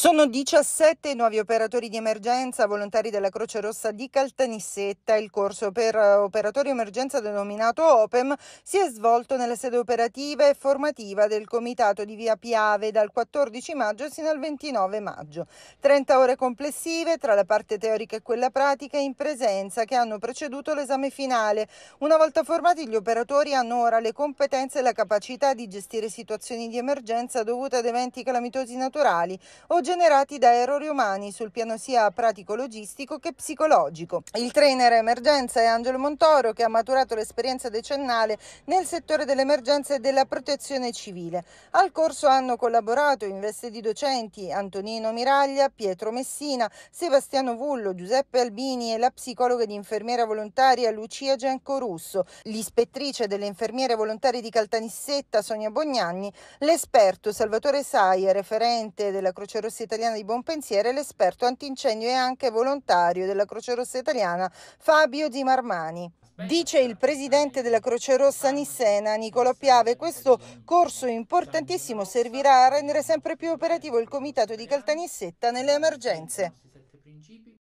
Sono 17 nuovi operatori di emergenza volontari della Croce Rossa di Caltanissetta. Il corso per eh, operatori emergenza denominato OPEM si è svolto nella sede operativa e formativa del Comitato di Via Piave dal 14 maggio fino al 29 maggio. 30 ore complessive tra la parte teorica e quella pratica in presenza che hanno preceduto l'esame finale. Una volta formati gli operatori hanno ora le competenze e la capacità di gestire situazioni di emergenza dovute ad eventi calamitosi naturali o generati da errori umani sul piano sia pratico-logistico che psicologico. Il trainer emergenza è Angelo Montoro che ha maturato l'esperienza decennale nel settore dell'emergenza e della protezione civile. Al corso hanno collaborato in veste di docenti Antonino Miraglia, Pietro Messina, Sebastiano Vullo, Giuseppe Albini e la psicologa di infermiera volontaria Lucia Russo, l'ispettrice delle infermiere volontarie di Caltanissetta Sonia Bognagni, l'esperto Salvatore Saia, referente della Croce Rossa Rossa Italiana di Bonpensiere, l'esperto antincendio e anche volontario della Croce Rossa Italiana Fabio Di Marmani. Dice il presidente della Croce Rossa Nissena, Nicola Piave, questo corso importantissimo servirà a rendere sempre più operativo il comitato di Caltanissetta nelle emergenze.